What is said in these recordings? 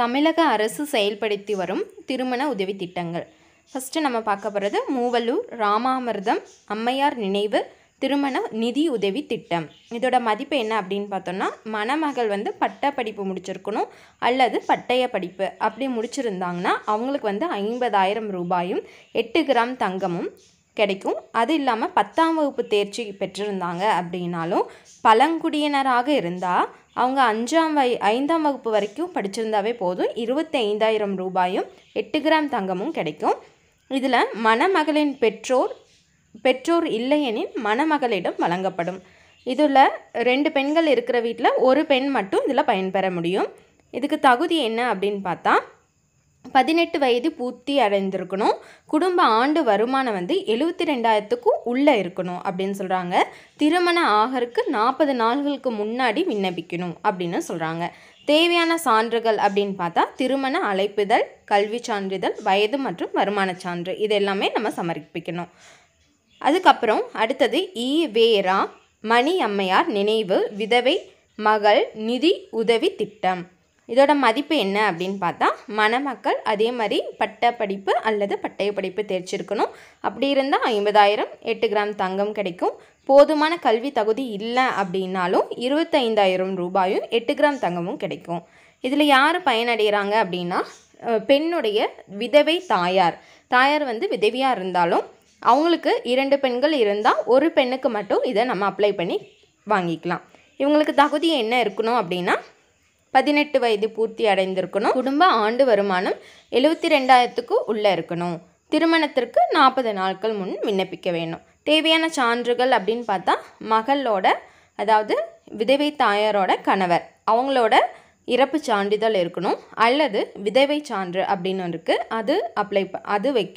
தமிழக அரசு செயல்படுத்தி வரும் திருமண உதவி திட்டங்கள் ஃபஸ்ட்டு நம்ம பார்க்க போகிறது மூவலூர் ராமாமிர்தம் அம்மையார் நினைவு திருமண நிதி உதவி திட்டம் இதோட மதிப்பு என்ன அப்படின்னு பார்த்தோன்னா மணமகள் வந்து பட்ட படிப்பு முடிச்சிருக்கணும் அல்லது பட்டய படிப்பு அப்படி முடிச்சிருந்தாங்கன்னா அவங்களுக்கு வந்து ஐம்பதாயிரம் ரூபாயும் எட்டு கிராம் தங்கமும் கிடைக்கும் அது இல்லாமல் பத்தாம் வகுப்பு தேர்ச்சி பெற்றிருந்தாங்க அப்படின்னாலும் பழங்குடியினராக இருந்தால் அவங்க அஞ்சாம் வய ஐந்தாம் வகுப்பு வரைக்கும் படிச்சிருந்தாவே போதும் இருபத்தி ஐந்தாயிரம் ரூபாயும் எட்டு கிராம் தங்கமும் கிடைக்கும் இதில் மணமகளின் பெற்றோர் பெற்றோர் இல்லையெனில் மணமகளிடம் வழங்கப்படும் இதில் ரெண்டு பெண்கள் இருக்கிற வீட்டில் ஒரு பெண் மட்டும் இதில் பயன்பெற முடியும் இதுக்கு தகுதி என்ன அப்படின்னு பார்த்தா பதினெட்டு வயது பூர்த்தி அடைந்திருக்கணும் குடும்ப ஆண்டு வருமானம் வந்து எழுபத்தி ரெண்டாயிரத்துக்கும் உள்ளே இருக்கணும் அப்படின்னு சொல்கிறாங்க திருமண ஆகருக்கு நாற்பது நாள்களுக்கு முன்னாடி விண்ணப்பிக்கணும் அப்படின்னு சொல்கிறாங்க தேவையான சான்றுகள் அப்படின்னு பார்த்தா திருமண அழைப்புதல் கல்வி சான்றிதழ் வயது மற்றும் வருமான சான்று இதெல்லாமே நம்ம சமர்ப்பிக்கணும் அதுக்கப்புறம் அடுத்தது இ வேரா மணி அம்மையார் நினைவு விதவை மகள் நிதி உதவி திட்டம் இதோட மதிப்பு என்ன அப்படின்னு பார்த்தா மணமக்கள் அதே மாதிரி பட்ட படிப்பு அல்லது பட்டய படிப்பு தேர்ச்சிருக்கணும் அப்படி இருந்தால் ஐம்பதாயிரம் எட்டு கிராம் தங்கம் கிடைக்கும் போதுமான கல்வி தகுதி இல்லை அப்படின்னாலும் இருபத்தைந்தாயிரம் ரூபாயும் எட்டு கிராம் தங்கமும் கிடைக்கும் இதில் யார் பயனடைகிறாங்க அப்படின்னா பெண்ணுடைய விதவை தாயார் தாயார் வந்து விதவியாக இருந்தாலும் அவங்களுக்கு இரண்டு பெண்கள் இருந்தால் ஒரு பெண்ணுக்கு மட்டும் இதை நம்ம அப்ளை பண்ணி வாங்கிக்கலாம் இவங்களுக்கு தகுதி என்ன இருக்கணும் அப்படின்னா பதினெட்டு வயது பூர்த்தி அடைந்திருக்கணும் குடும்ப ஆண்டு வருமானம் எழுபத்தி ரெண்டாயிரத்துக்கு உள்ளே இருக்கணும் திருமணத்திற்கு நாற்பது நாட்கள் முன் விண்ணப்பிக்க வேணும் தேவையான சான்றுகள் அப்படின்னு பார்த்தா மகளோட அதாவது விதவை தாயாரோட கணவர் அவங்களோட இறப்பு சான்றிதழ் இருக்கணும் அல்லது விதவை சான்று அப்படின்னு ஒன்று இருக்குது அது அப்ளை ப அது வைக்க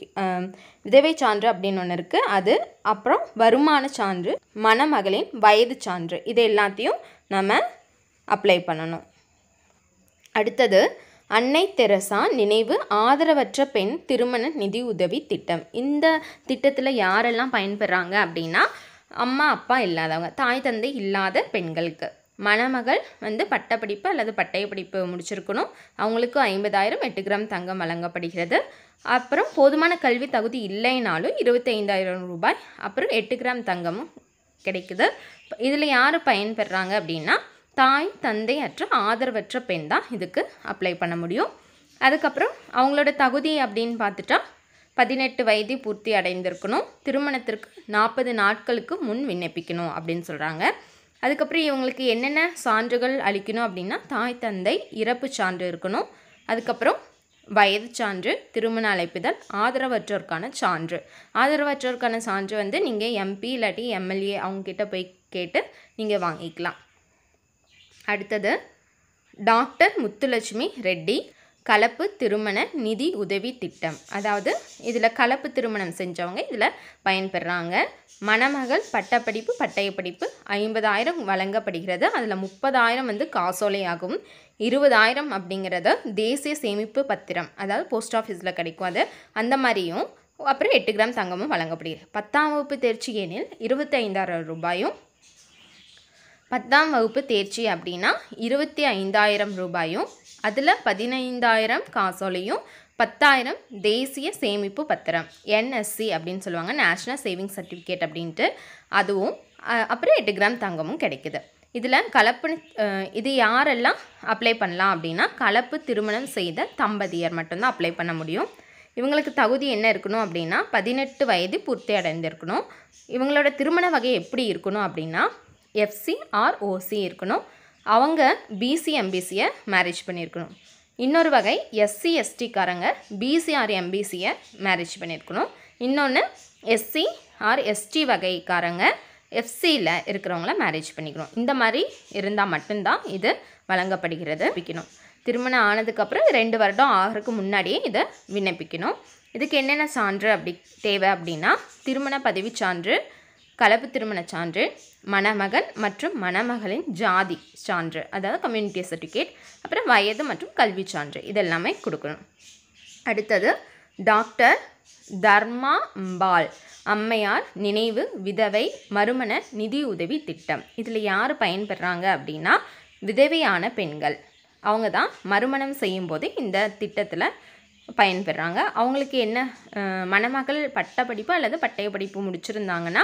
விதவை சான்று அப்படின்னு ஒன்று இருக்குது அது அப்புறம் வருமான சான்று மணமகளின் வயது சான்று இது எல்லாத்தையும் நம்ம அப்ளை பண்ணணும் அடுத்தது அன்னை தெரசா நினைவு ஆதரவற்ற பெண் திருமண நிதி உதவி திட்டம் இந்த திட்டத்தில் யாரெல்லாம் பயன்பெறாங்க அப்படின்னா அம்மா அப்பா இல்லாதவங்க தாய் தந்தை இல்லாத பெண்களுக்கு மணமகள் வந்து பட்டப்படிப்பு அல்லது பட்டய படிப்பு முடிச்சிருக்கணும் அவங்களுக்கு ஐம்பதாயிரம் எட்டு கிராம் தங்கம் வழங்கப்படுகிறது அப்புறம் போதுமான கல்வி தகுதி இல்லைனாலும் இருபத்தைந்தாயிரம் ரூபாய் அப்புறம் எட்டு கிராம் தங்கமும் கிடைக்குது இதில் யார் பயன்பெறாங்க அப்படின்னா தாய் தந்தை அற்ற ஆதரவற்ற பெண் தான் இதுக்கு அப்ளை பண்ண முடியும் அதுக்கப்புறம் அவங்களோட தகுதி அப்படின்னு பார்த்துட்டா பதினெட்டு வயது பூர்த்தி அடைந்திருக்கணும் திருமணத்திற்கு நாற்பது நாட்களுக்கு முன் விண்ணப்பிக்கணும் அப்படின்னு சொல்கிறாங்க அதுக்கப்புறம் இவங்களுக்கு என்னென்ன சான்றுகள் அளிக்கணும் அப்படின்னா தாய் தந்தை இறப்பு சான்று இருக்கணும் அதுக்கப்புறம் வயது சான்று திருமண அழைப்புதல் ஆதரவற்றோருக்கான சான்று ஆதரவற்றோருக்கான சான்று வந்து நீங்கள் எம்பி இல்லாட்டி எம்எல்ஏ அவங்கக்கிட்ட போய் கேட்டு நீங்கள் வாங்கிக்கலாம் அடுத்தது டாக்டர் முத்துலட்சுமி ரெட்டி கலப்பு திருமண நிதி உதவி திட்டம் அதாவது இதில் கலப்பு திருமணம் செஞ்சவங்க இதில் பயன்பெறாங்க மணமகள் பட்டப்படிப்பு பட்டயப்படிப்பு ஐம்பதாயிரம் வழங்கப்படுகிறது அதில் முப்பதாயிரம் வந்து காசோலையாகும் இருபதாயிரம் அப்படிங்கிறத தேசிய சேமிப்பு பத்திரம் அதாவது போஸ்ட் ஆஃபீஸில் கிடைக்கும் அது அந்த மாதிரியும் அப்புறம் எட்டு கிராம் தங்கமும் வழங்கப்படுகிறது பத்தாம் வகுப்பு தேர்ச்சி ஏனில் இருபத்தைந்தாயிரம் ரூபாயும் பத்தாம் வகுப்பு தேர்ச்சி அப்படின்னா இருபத்தி ஐந்தாயிரம் ரூபாயும் அதில் பதினைந்தாயிரம் காசோலையும் பத்தாயிரம் தேசிய சேமிப்பு பத்திரம் என்எஸ்சி அப்படின்னு சொல்லுவாங்க நேஷ்னல் சேவிங் சர்டிஃபிகேட் அப்படின்ட்டு அதுவும் அப்புறம் எட்டு கிராம் தங்கமும் கிடைக்குது இதில் கலப்பு இது யாரெல்லாம் அப்ளை பண்ணலாம் அப்படின்னா கலப்பு திருமணம் செய்த தம்பதியர் மட்டும்தான் அப்ளை பண்ண முடியும் இவங்களுக்கு தகுதி என்ன இருக்கணும் அப்படின்னா பதினெட்டு வயது பூர்த்தி அடைந்திருக்கணும் இவங்களோட திருமண வகை எப்படி இருக்கணும் அப்படின்னா எஃப்சி ஆர் இருக்கணும் அவங்க பிசி மேரேஜ் பண்ணியிருக்கணும் இன்னொரு வகை எஸ்சி எஸ்டிக்காரங்க பிசிஆர் எம்பிசியை மேரேஜ் பண்ணியிருக்கணும் இன்னொன்று எஸ்சி ஆர் எஸ்டி வகைக்காரங்க எஃப்சியில் இருக்கிறவங்கள மேரேஜ் பண்ணிக்கணும் இந்த மாதிரி இருந்தால் மட்டும்தான் இது வழங்கப்படுகிறது விற்கணும் திருமணம் ஆனதுக்கப்புறம் ரெண்டு வருடம் ஆகிறதுக்கு முன்னாடியே இதை விண்ணப்பிக்கணும் இதுக்கு என்னென்ன சான்று அப்படி தேவை அப்படின்னா திருமண பதவி சான்று கலப்பு திருமண சான்று மணமகன் மற்றும் மணமகளின் ஜாதி சான்று அதாவது கம்யூனிட்டி சர்டிஃபிகேட் அப்புறம் வயது மற்றும் கல்வி சான்று இதெல்லாமே கொடுக்கணும் அடுத்தது டாக்டர் தர்மா பால் அம்மையார் நினைவு விதவை மறுமண நிதி உதவி திட்டம் இதில் யார் பயன்பெறாங்க அப்படின்னா விதவையான பெண்கள் அவங்க தான் மறுமணம் செய்யும்போது இந்த திட்டத்தில் பயன்பெறாங்க அவங்களுக்கு என்ன மணமகள் பட்ட படிப்பு அல்லது பட்டய படிப்பு முடிச்சிருந்தாங்கன்னா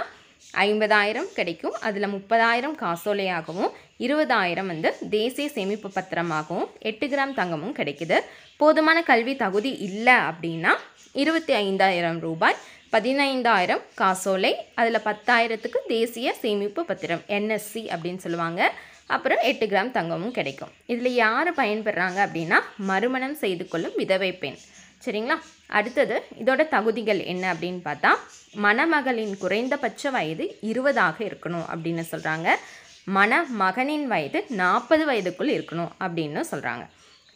ஐம்பதாயிரம் கிடைக்கும் அதில் முப்பதாயிரம் காசோலையாகவும் இருபதாயிரம் வந்து தேசிய சேமிப்பு பத்திரமாகவும் எட்டு கிராம் தங்கமும் கிடைக்குது போதுமான கல்வி தகுதி இல்லை அப்படின்னா இருபத்தி ஐந்தாயிரம் ரூபாய் பதினைந்தாயிரம் காசோலை அதில் பத்தாயிரத்துக்கு தேசிய சேமிப்பு பத்திரம் என்எஸ்சி அப்படின்னு சொல்லுவாங்க அப்புறம் எட்டு கிராம் தங்கமும் கிடைக்கும் இதில் யார் பயன்பெறாங்க அப்படின்னா மறுமணம் செய்து கொள்ளும் விதவை பெண் சரிங்களா அடுத்தது இதோட தகுதிகள் என்ன அப்படின்னு பார்த்தா மணமகளின் குறைந்தபட்ச வயது இருபதாக இருக்கணும் அப்படின்னு சொல்கிறாங்க மணமகனின் வயது நாற்பது வயதுக்குள் இருக்கணும் அப்படின்னு சொல்கிறாங்க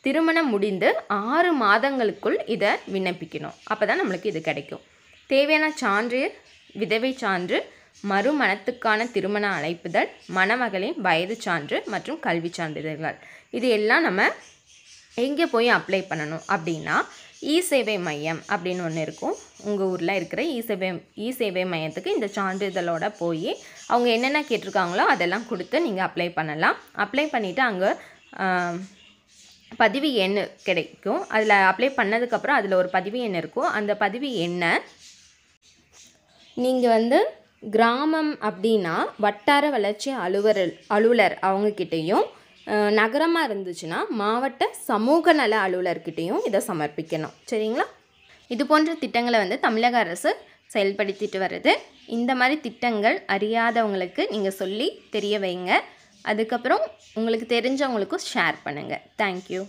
திருமணம் முடிந்து ஆறு மாதங்களுக்குள் இதை விண்ணப்பிக்கணும் அப்போ தான் நம்மளுக்கு இது கிடைக்கும் தேவையான சான்று விதவை சான்று மறுமணத்துக்கான திருமண அழைப்புதல் மணமகளின் வயது சான்று மற்றும் கல்வி சான்றிதழ்கள் இது எல்லாம் நம்ம எங்கே போய் அப்ளை பண்ணணும் அப்படின்னா இ சேவை மையம் அப்படின்னு ஒன்று இருக்கும் உங்கள் ஊரில் இருக்கிற இ சேவை இ சேவை மையத்துக்கு இந்த சான்றிதழோட போய் அவங்க என்னென்ன கேட்டிருக்காங்களோ அதெல்லாம் கொடுத்து நீங்கள் அப்ளை பண்ணலாம் அப்ளை பண்ணிவிட்டு அங்கே பதிவு எண் கிடைக்கும் அதில் அப்ளை பண்ணதுக்கப்புறம் அதில் ஒரு பதிவு எண் இருக்கும் அந்த பதிவு எண்ணை நீங்கள் வந்து கிராமம் அப்படின்னா வட்டார வளர்ச்சி அலுவலர் அலுவலர் அவங்கக்கிட்டேயும் நகரமாக இருந்துச்சுன்னா மாவட்ட சமூக நல அலுவலர்கிட்டையும் இதை சமர்ப்பிக்கணும் சரிங்களா இது போன்ற திட்டங்களை வந்து தமிழக அரசு செயல்படுத்திட்டு வருது இந்த மாதிரி திட்டங்கள் அறியாதவங்களுக்கு நீங்கள் சொல்லி தெரிய வைங்க அதுக்கப்புறம் உங்களுக்கு தெரிஞ்சவங்களுக்கும் ஷேர் பண்ணுங்கள் தேங்க்யூ